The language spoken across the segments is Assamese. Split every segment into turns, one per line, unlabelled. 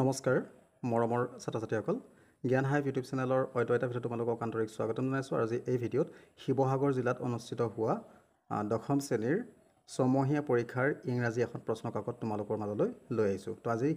নমস্কাৰ মৰমৰ ছাত্ৰ ছাত্ৰীসকল জ্ঞান হাইভ ইউটিউব চেনেলৰ অত এটা ভিডিঅ'ত তোমালোকক আন্তৰিক স্বাগতম জনাইছোঁ আৰু আজি এই ভিডিঅ'ত শিৱসাগৰ জিলাত অনুষ্ঠিত হোৱা দশম শ্ৰেণীৰ ছমহীয়া পৰীক্ষাৰ ইংৰাজী এখন প্ৰশ্ন কাকত তোমালোকৰ মাজলৈ লৈ আহিছোঁ তো আজি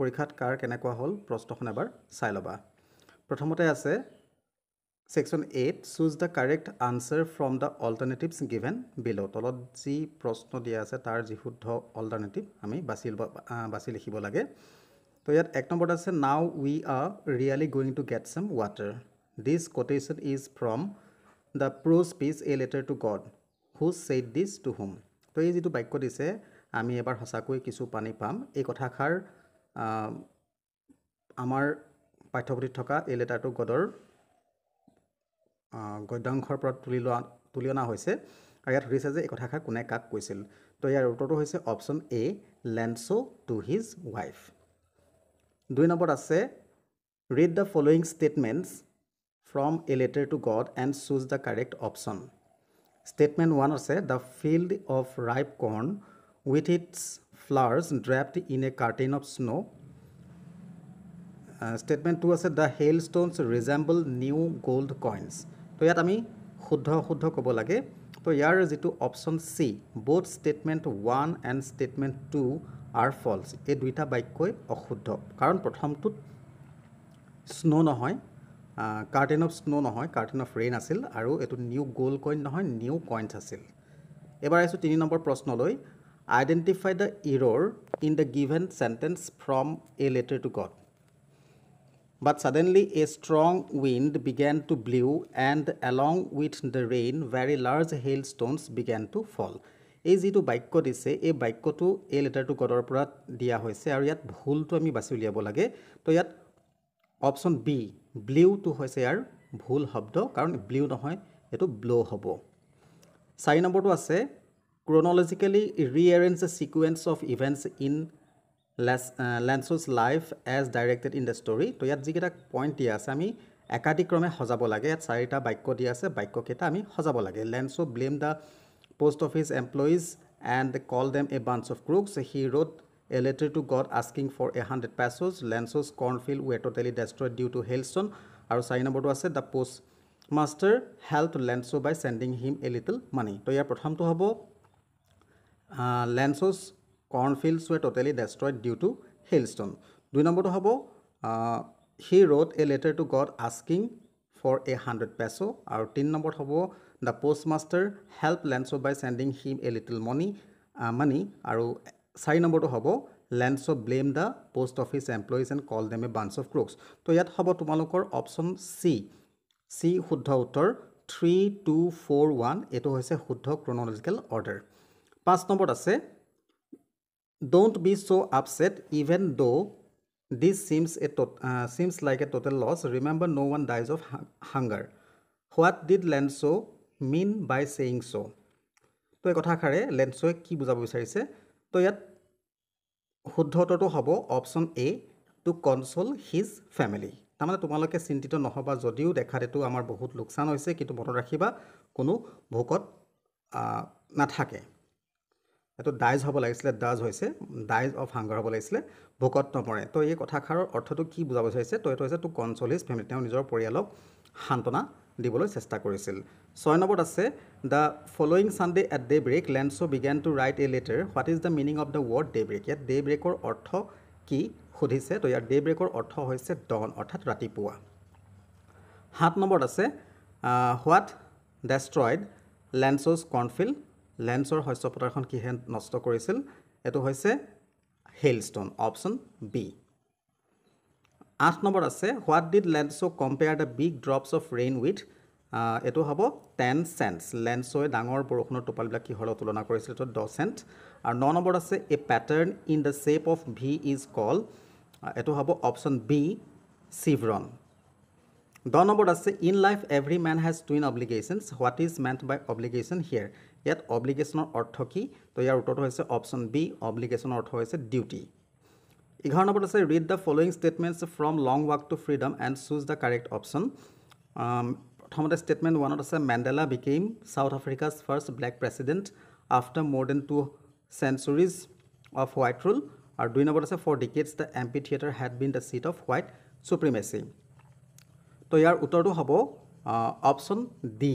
পৰীক্ষাত কাৰ কেনেকুৱা হ'ল প্ৰশ্নখন এবাৰ চাই ল'বা প্ৰথমতে আছে section eight choose the correct answer from the alternatives given below' তলত যি প্ৰশ্ন দিয়া আছে তাৰ যি শুদ্ধ অল্টাৰনেটিভ আমি বাছি বাছি লিখিব লাগে তো ইয়াত এক নম্বৰত আছে now we are really going to get some water this quotation is from the prose piece a letter to God who's said this to whom তো এই যিটো বাক্য দিছে আমি এবাৰ সঁচাকৈ কিছু পানী পাম এই কথাষাৰ আমাৰ পাঠ্যপুথিত থকা এই লেটাৰটো গডৰ গদ্যাংশৰ পৰা তুলি লোৱা তুলি অনা হৈছে আৰু ইয়াত সুধিছে যে এই কথাষাৰ কোনে কাক কৈছিল তো ইয়াৰ উত্তৰটো হৈছে option A Lencho' to his wife দুই নম্বৰত আছে read the following statements from a letter to God and choose the correct option statement one আছে the field of ripe corn with its flowers draped in a curtain of snow' statement two আছে the hail stones resemble new gold coins ত' ইয়াত আমি শুদ্ধ অশুদ্ধ ক'ব লাগে তো ইয়াৰ যিটো option C both statement one and statement two are false এই দুয়োটা বাক্যই অশুদ্ধ কাৰণ প্ৰথমটোত স্ন' নহয় কাৰ্টেন অফ স্ন' নহয় কাৰ্টেন অফ ৰেইন আছিল আৰু এইটো নিউ গ'ল্ড কইন নহয় নিউ কইনছ আছিল এবাৰ আহিছোঁ তিনি নম্বৰ প্ৰশ্নলৈ identify the error in the given sentence from a letter to God But suddenly a strong wind began to blow, and along with the rain, very large hailstones began to fall. এই যিটো বাক্য দিছে এই বাক্যটো এই লেটাৰটো গডৰ পৰা দিয়া হৈছে আৰু ইয়াত ভুলটো আমি বাছি উলিয়াব লাগে তো ইয়াত অপশ্যন বি ব্লিউটো হৈছে ইয়াৰ ভুল শব্দ কাৰণ ব্লিউ নহয় এইটো ব্ল' হ'ব চাৰি নম্বৰটো আছে chronologically rearrange the sequence of events in Lencho's life as directed in the story তো ইয়াত যিকেইটা পইণ্ট দিয়া আছে আমি একাধিক্ৰমে সজাব লাগে ইয়াত চাৰিটা বাক্য দিয়া আছে বাক্যকেইটা আমি সজাব লাগে Lencho blame the post office employees and call them a bunch of crooks he wrote a letter to God asking for a hundred pesos Lencho's cornfield was totally destroyed due to hailstones আৰু চাৰি নম্বৰটো আছে the post master help Lencho by sending him a little money তো ইয়াৰ প্ৰথমটো হ'ব Lencho's cornfields was totally destroyed due to hailstones দুই নম্বৰটো হ'ব he wrote a letter to God asking for a hundred peso' আৰু তিনি নম্বৰত হ'ব the post master help Lencho by sending him a little money money আৰু চাৰি নম্বৰটো হ'ব Lencho blame the post office employees and call them a bunch of crooks ত' ইয়াত হ'ব তোমালোকৰ অপশ্যন চি চি শুদ্ধ উত্তৰ থ্ৰী টু ফ'ৰ ওৱান এইটো হৈছে শুদ্ধ ক্ৰনলজিকেল অৰ্ডাৰ পাঁচ নম্বৰত আছে don't be so upset even though this seems a tot- uh, seems like a total loss remember no one dies of hu- hunger what did lenso mean by saying so তো এই কথাষাৰে লেঞ্চোৱে কি বুজাব বিচাৰিছে তো ইয়াত শুদ্ধ উত্তৰটো হ'ব option A to console his family তাৰমানে তোমালোকে চিন্তিত নহ'বা যদিও দেখাত এইটো আমাৰ বহুত লোকচান হৈছে কিন্তু মনত ৰাখিবা কোনো ভোকত নাথাকে এইটো ডাইজ হ'ব লাগিছিলে ডাজ হৈছে ডাইজ অফ হাংগাৰ হ'ব লাগিছিলে ভোকত নপৰে তো এই কথাষাৰৰ অৰ্থটো কি বুজাব বিচাৰিছে তো এইটো হৈছে টু কনচল হিজ ফেমিলি তেওঁ নিজৰ পৰিয়ালক সান্তনা দিবলৈ চেষ্টা কৰিছিল ছয় নম্বৰত আছে the following Sunday at daybreak Lencho' began to write a letter what is the meaning of the word daybreak ইয়াত ডে ব্ৰেকৰ অৰ্থ কি সুধিছে তো ইয়াৰ ডে ব্ৰেকৰ অৰ্থ হৈছে ডন অৰ্থাৎ ৰাতিপুৱা সাত নম্বৰত আছে হোৱাট ডেষ্ট্ৰইড লেণ্ডছ'জ কৰ্ণফিল্ড লেন্সৰ শস্য পথাৰখন কিহে নষ্ট কৰিছিল এইটো হৈছে হেলষ্টন অপশ্যন বি আঠ নম্বৰ আছে what did Lencho compare the big drops of rain with এইটো হ'ব টেন চেণ্টচ লেন্সৱে ডাঙৰ বৰষুণৰ টোপালবিলাক কিহৰ তুলনা কৰিছিল এইটো দহ চেণ্ট আৰু ন নম্বৰ আছে a pattern in the shape of V is called এইটো হ'ব অপশ্যন বি চিভৰণ দহ নম্বৰ আছে in life every man has twin obligations what is meant by obligation here ইয়াত অব্লিগেশ্যনৰ অৰ্থ কি তো ইয়াৰ উত্তৰটো হৈছে অপশ্যন বি অব্লিগেশ্যনৰ অৰ্থ হৈছে ডিউটি এঘাৰ নম্বৰত আছে read the following statements from long walk to freedom and choose the correct option প্ৰথমতে ষ্টেটমেণ্ট ওৱানত আছে Mandela became South Africa's first black president after more than two centuries of white rule আৰু দুই নম্বৰত আছে for decades the amphitheatre had been the seat of white supremacy তো ইয়াৰ উত্তৰটো হ'ব অপশ্যন ডি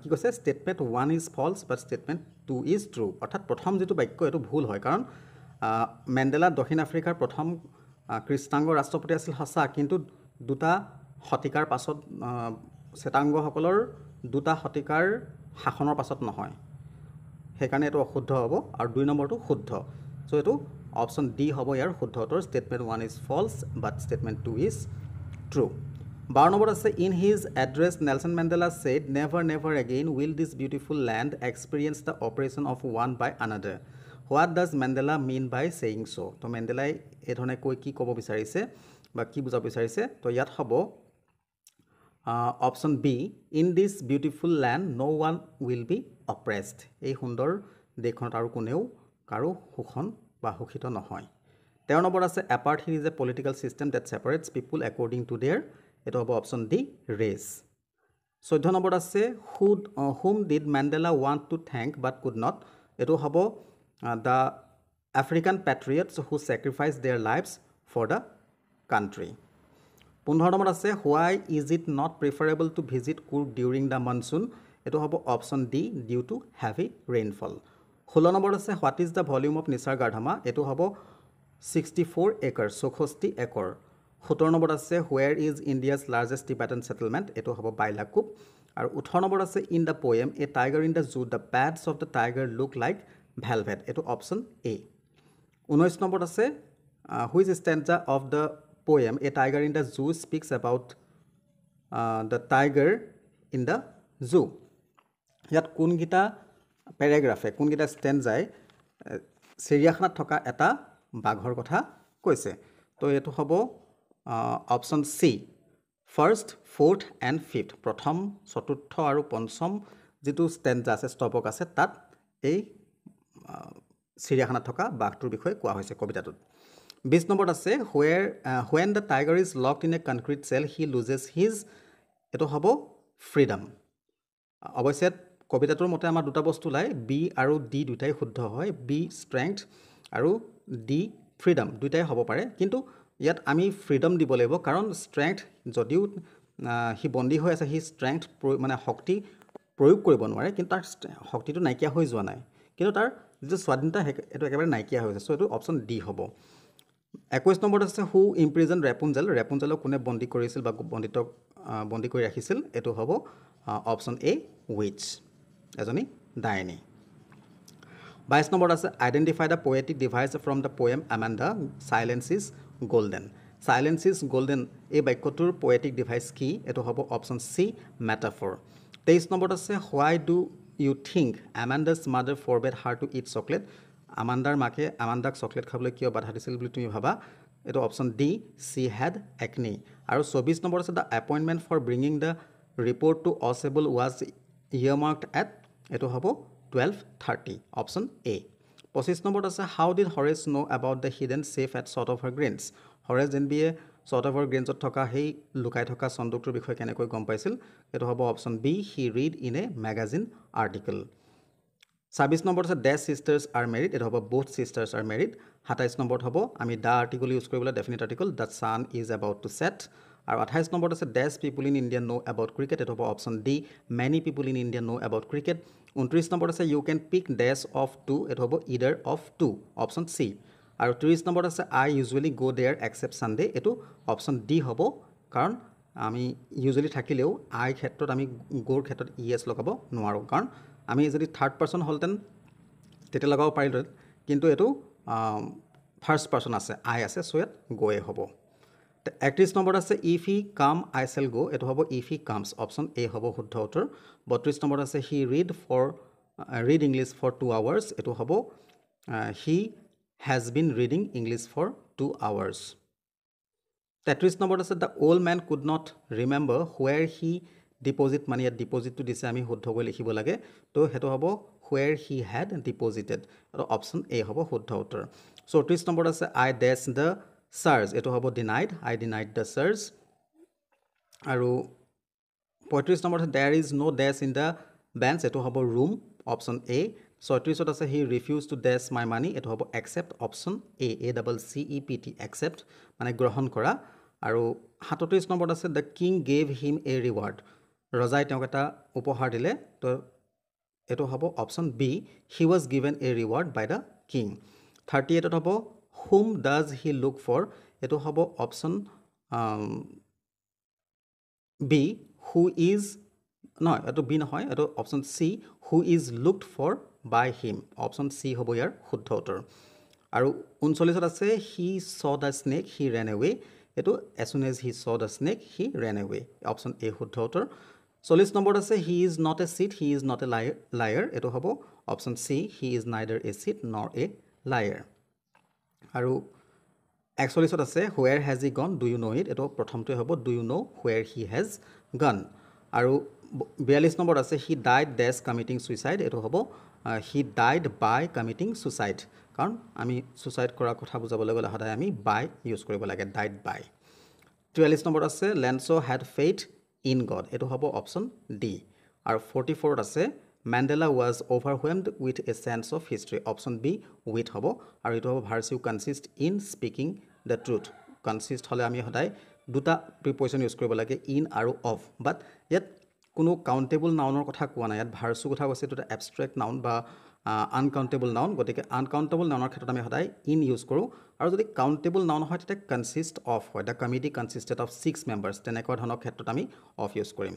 কি কৈছে ষ্টেটমেণ্ট ওৱান ইজ ফল্ছ বা ষ্টেটমেণ্ট টু ইজ ট্ৰু অৰ্থাৎ প্ৰথম যিটো বাক্য এইটো ভুল হয় কাৰণ মেণ্ডেলা দক্ষিণ আফ্ৰিকাৰ প্ৰথম কৃষ্ণাংগ ৰাষ্ট্ৰপতি আছিল সঁচা কিন্তু দুটা শতিকাৰ পাছত শ্বেতাংগসকলৰ দুটা শতিকাৰ শাসনৰ পাছত নহয় সেইকাৰণে এইটো অশুদ্ধ হ'ব আৰু দুই নম্বৰটো শুদ্ধ ছ' এইটো অপশ্যন ডি হ'ব ইয়াৰ শুদ্ধ উত্তৰ statement one is false but statement two is true বাৰ নম্বৰত আছে in his address Nelson Mandela said never never again will this beautiful land experience the oppression of one by another what does Mandela mean by saying so' ত' মেণ্ডেলাই এইধৰণে কৈ কি ক'ব বিচাৰিছে বা কি বুজাব বিচাৰিছে ত' ইয়াত হ'ব option B in this beautiful land no' one will be oppressed এই সুন্দৰ দেশখনত আৰু কোনেও কাৰো শোষণ বা শোষিত নহয় তেওঁৰ নম্বৰ আছে apartheid is a political system that separates people according to their এইটো হ'ব অপশ্যন ডি ৰেচ চৈধ্য নম্বৰত আছে who'd whom did Mandela want to thank but could not এইটো হ'ব the African patriots who sacrificed their lives for the country পোন্ধৰ নম্বৰত আছে why is it not preferable to visit Coorg during the monsoon এইটো হ'ব option D due to heavy rainfall ষোল্ল নম্বৰত আছে what is the volume of নিচাৰ গাৰ্ধমা এইটো হ'ব ছিক্সটি ফ'ৰ একৰ চৌষষ্ঠি একৰ সোতৰ নম্বৰত আছে where is India's largest Tibetan settlement এইটো হ'ব বাইলাকুপ আৰু ওঠৰ নম্বৰত আছে in the poem a tiger in the zoo the pads of the tiger look like velvet এইটো অপশ্যন এ ঊনৈছ নম্বৰত আছে which stanza of the poem a tiger in the zoo speaks about the tiger in the zoo ইয়াত কোনকেইটা পেৰেগ্ৰাফে কোনকেইটা ষ্টেণ্ডজাই চিৰিয়াখানাত থকা এটা বাঘৰ কথা কৈছে তো এইটো হ'ব option C first fourth and fifth প্ৰথম চতুৰ্থ আৰু পঞ্চম যিটো ষ্টেণ্ড আছে স্তৱক আছে তাত এই চিৰিয়াখানাত থকা বাঘটোৰ বিষয়ে কোৱা হৈছে কবিতাটোত বিছ নম্বৰত আছে where when the tiger is locked in a concrete cell he loses his এইটো হ'ব ফ্ৰীডম অৱশ্যে কবিতাটোৰ মতে আমাৰ দুটা বস্তু ওলায় বি আৰু ডি দুয়োটাই শুদ্ধ হয় বি ষ্ট্ৰেংথ আৰু ডি ফ্ৰীডম দুয়োটাই হ'ব পাৰে কিন্তু ইয়াত আমি ফ্ৰীডম দিব লাগিব কাৰণ ষ্ট্ৰেংথ যদিও সি বন্দী হৈ আছে সি ষ্ট্ৰেংথ মানে শক্তি প্ৰয়োগ কৰিব নোৱাৰে কিন্তু তাৰ শক্তিটো নাইকিয়া হৈ যোৱা নাই কিন্তু তাৰ যিটো স্বাধীনতা এইটো একেবাৰে নাইকিয়া হৈ আছে চ' এইটো অপশ্যন ডি হ'ব একৈছ নম্বৰত আছে হু ইম্প্ৰিজেন ৰেপুঞ্জেল ৰেপুঞ্জেলক কোনে বন্দী কৰিছিল বা বন্দিত বন্দী কৰি ৰাখিছিল এইটো হ'ব অপশ্যন এ উইচ এজনী ডাইনী বাইছ নম্বৰত আছে identify the poetic device from the poem Amanda the silence is golden silence is golden এই বাক্যটোৰ পয়েটিক ডিভাইচ কি এইটো হ'ব অপশ্যন চি মেটাফৰ তেইছ নম্বৰত আছে why do you think Amanda's mother bade her to eat chocolate আমাণ্ডাৰ মাকে আমাণ্ডাক চকলেট খাবলৈ কিয় বাধা দিছিল বুলি তুমি ভাবা এইটো option D she had acne আৰু চৌবিছ নম্বৰ আছে the appointment for bringing the report to Ausable was earmarked at এইটো হ'ব টুৱেল্ভ থাৰ্টি অপশ্যন এ পঁচিছ নম্বৰত আছে how did Horace know' about the hidden safe at Shotover Grange Horace জেনবিয়ে শ্বৰ্ট অফ হাৰ গ্ৰেইনছত থকা সেই লুকাই থকা চন্দুকটোৰ বিষয়ে কেনেকৈ গম পাইছিল সেইটো হ'ব option B he read in a magazine article ছাব্বিছ নম্বৰত আছে ডেছ ছিষ্টাৰ্ছ আৰ মেৰিড এইটো হ'ব বুথ ছিষ্টাৰ্ছ আৰ মেৰিড সাতাইছ নম্বৰত হ'ব আমি দ্য আৰ্টিকল ইউজ কৰিবলৈ definite article the sun is about to set আৰু আঠাইছ নম্বৰত আছে dash people in Indian know' about cricket এইটো হ'ব option D many people in Indian know' about cricket ঊনত্ৰিছ নম্বৰত আছে you can pick dash of two এইটো হ'ব either of two option C আৰু ত্ৰিছ নম্বৰত আছে I usually go' there except Sunday এইটো অপশ্যন ডি হ'ব কাৰণ আমি ইউজুৱেলি থাকিলেও আইৰ ক্ষেত্ৰত আমি গ'ৰ ক্ষেত্ৰত ই e এছ লগাব নোৱাৰোঁ কাৰণ আমি যদি থাৰ্ড পাৰ্চন হ'লহেঁতেন তেতিয়া লগাব পাৰিলোহেঁতেন কিন্তু এইটো ফাৰ্ষ্ট পাৰ্চন আছে আই আছে চ' ইয়াত গৈয়ে হ'ব একত্ৰিছ নম্বৰত আছে if he come I cell go' এইটো হ'ব if he comes option A হ'ব শুদ্ধ উত্তৰ বত্ৰিছ নম্বৰত আছে he read for read English for two hours এইটো হ'ব he has been reading English for two hours তেত্ৰিছ নম্বৰত আছে the old man could not remember where he deposit মানে ইয়াত ডিপ'জিটটো দিছে আমি শুদ্ধকৈ লিখিব লাগে তো সেইটো হ'ব where he had deposited option A হ'ব শুদ্ধ উত্তৰ চৌত্ৰিছ নম্বৰত আছে আই ডেছ দ্য চাৰ্জ এইটো হ'ব denied I denied the charge আৰু পঁয়ত্ৰিছ নম্বৰত there is no' dash in the bench এইটো হ'ব ৰুম অপশ্যন এ ছয়ত্ৰিছত আছে he refuse to dash my money এইটো হ'ব accept option A A double C E P T accept মানে গ্ৰহণ কৰা আৰু সাতত্ৰিছ নম্বৰত আছে the king gave him a reward ৰজাই তেওঁক এটা উপহাৰ দিলে তো এইটো হ'ব option B he was given a reward by the king thirty এইটত হ'ব whom does he look for এইটো হ'ব অপশ্যন বি হু ইজ নহয় এইটো বি নহয় এইটো option C who is looked for by him option C হ'ব ইয়াৰ শুদ্ধ উত্তৰ আৰু ঊনচল্লিছত আছে he saw the snake he ran away এইটো as as he saw the snake he ran away option A শুদ্ধ উত্তৰ চল্লিছ নম্বৰত আছে he is not a cheat he is not a liar liar এইটো হ'ব option C he is neither a cheat nor a liar আৰু একচল্লিছত আছে হুৱেৰ হেজ ই গন ডু ইউ ন' ইট এইটো প্ৰথমটোৱে হ'ব do you know' where he has gone আৰু বিয়াল্লিছ নম্বৰত আছে হি ডাইড ডেছ কামিটিং ছুইচাইড এইটো হ'ব হি ডাইড বাই কামিটিং ছুচাইড কাৰণ আমি ছুচাইড কৰাৰ কথা বুজাবলৈ গ'লে সদায় আমি বাই ইউজ কৰিব লাগে ডাইড বাই টুৱেল্লিছ নম্বৰত আছে Lencho' had faith in God এইটো হ'ব অপশ্যন ডি আৰু ফৰ্টি ফ'ৰত আছে Mandela was overwhelmed with a sense of history option B with হ'ব আৰু এইটো হ'ব virtue consist in speaking the truth consist হ'লে আমি সদায় দুটা প্ৰিপজিশ্যন ইউজ কৰিব লাগে ইন আৰু অফ বাট ইয়াত কোনো কাউণ্টেবল নাউনৰ কথা কোৱা নাই ইয়াত ভাৰ্চু কথা কৈছে এইটো এটা এবষ্ট্ৰেক্ট নাউন বা আনকাউণ্টেবল নাউন গতিকে আনকাউণ্টেবল নাউনৰ ক্ষেত্ৰত আমি সদায় ইন ইউজ কৰোঁ আৰু যদি কাউণ্টেবল নাউন হয় তেতিয়া কনচিষ্ট অফ হয় the committee consisted of six members তেনেকুৱা ধৰণৰ ক্ষেত্ৰত আমি অফ ইউজ কৰিম